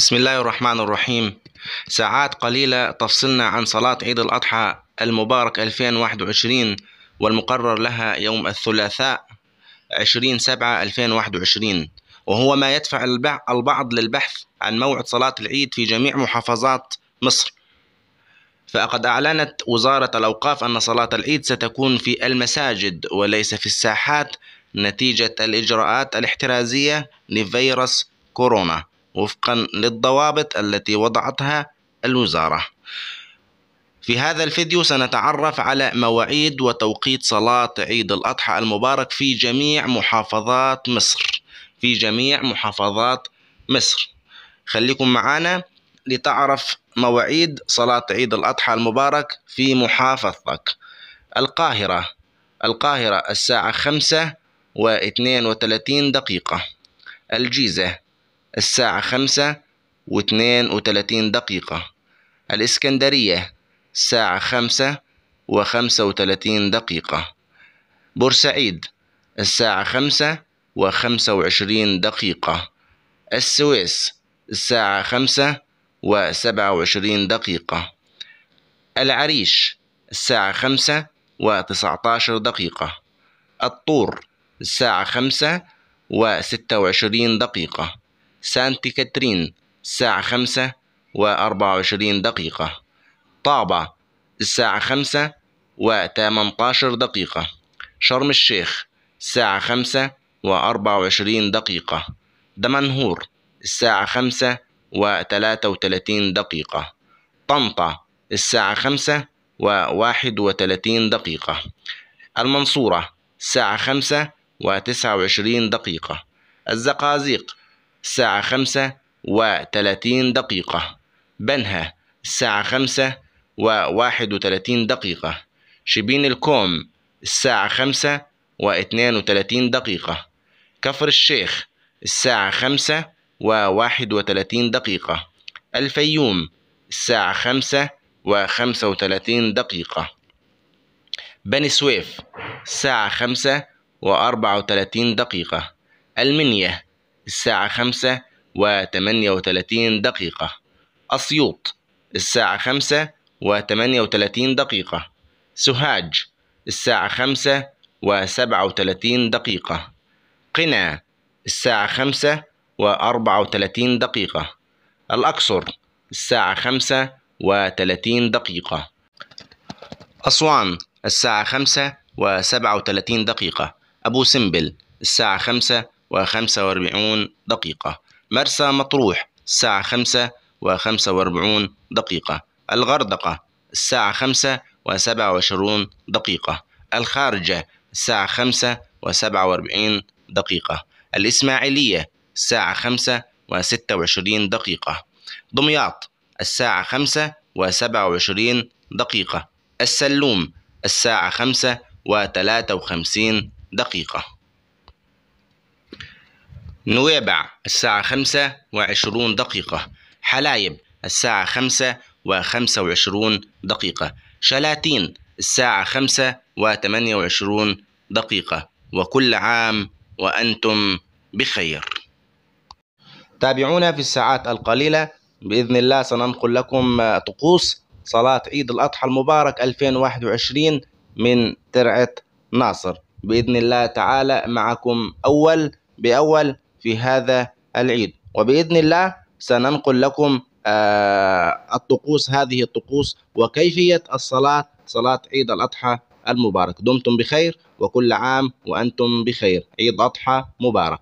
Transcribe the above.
بسم الله الرحمن الرحيم ساعات قليلة تفصلنا عن صلاة عيد الأضحى المبارك 2021 والمقرر لها يوم الثلاثاء 20 7 2021 وهو ما يدفع البعض للبحث عن موعد صلاة العيد في جميع محافظات مصر فقد أعلنت وزارة الأوقاف أن صلاة العيد ستكون في المساجد وليس في الساحات نتيجة الإجراءات الاحترازية لفيروس كورونا وفقا للضوابط التي وضعتها الوزارة في هذا الفيديو سنتعرف على مواعيد وتوقيت صلاة عيد الأضحى المبارك في جميع محافظات مصر في جميع محافظات مصر خليكم معنا لتعرف مواعيد صلاة عيد الأضحى المبارك في محافظتك القاهرة القاهرة الساعة خمسة واثنين وثلاثين دقيقة الجيزة الساعة خمسة واثنين وتلاتين دقيقة الإسكندرية الساعة خمسة وخمسة وتلاتين دقيقة بورسعيد الساعة خمسة وخمسة وعشرين دقيقة السويس الساعة خمسة وسبعة وعشرين دقيقة العريش الساعة خمسة وتسعة عشر دقيقة الطور الساعة خمسة وستة وعشرين دقيقة سانت كاترين الساعة خمسة وأربعة وعشرين دقيقة طابة الساعة خمسة وتمنتاشر دقيقة شرم الشيخ الساعة خمسة وأربعة وعشرين دقيقة دمنهور الساعة خمسة وثلاثة وثلاثين دقيقة طنطا الساعة خمسة وواحد وثلاثين دقيقة المنصورة الساعة خمسة وتسعة وعشرين دقيقة الزقازيق الساعة خمسة وتلاتين دقيقة بنها الساعة خمسة وواحد وتلاتين دقيقة شبين الكوم الساعة خمسة واتنين وتلاتين دقيقة كفر الشيخ الساعة خمسة وواحد وتلاتين دقيقة الفيوم الساعة خمسة وخمسة وتلاتين دقيقة بني سويف الساعة خمسة وأربعة وتلاتين دقيقة المنيا الساعة خمسة وثمانية وثلاثين دقيقة أسيوط الساعة خمسة وثمانية وثلاثين دقيقة سهاج الساعة خمسة وسبعة وثلاثين دقيقة قنا الساعة خمسة وأربعة وثلاثين دقيقة الأقصر الساعة خمسة وثلاثين دقيقة أسوان الساعة خمسة وسبعة وثلاثين دقيقة أبو سمبل الساعة خمسة وخمسة وأربعون دقيقة مرسى مطروح الساعة خمسة وخمسة وأربعون دقيقة الغردقة الساعة خمسة وسبعة وعشرون دقيقة الخارجة الساعة خمسة وسبعة وأربعين دقيقة الإسماعيلية الساعة خمسة وستة وعشرين دقيقة دمياط الساعة خمسة وسبعة وعشرين دقيقة السلوم الساعة خمسة وثلاثة وخمسين دقيقة نويبع الساعة خمسة وعشرون دقيقة حلايب الساعة خمسة وخمسة وعشرون دقيقة شلاتين الساعة خمسة وثمانية وعشرون دقيقة وكل عام وأنتم بخير تابعونا في الساعات القليلة بإذن الله سننقل لكم طقوس صلاة عيد الأضحى المبارك 2021 من ترعة ناصر بإذن الله تعالى معكم أول بأول في هذا العيد وبإذن الله سننقل لكم آه، الطقوس هذه الطقوس وكيفية الصلاة صلاة عيد الأضحى المبارك دمتم بخير وكل عام وأنتم بخير عيد أضحى مبارك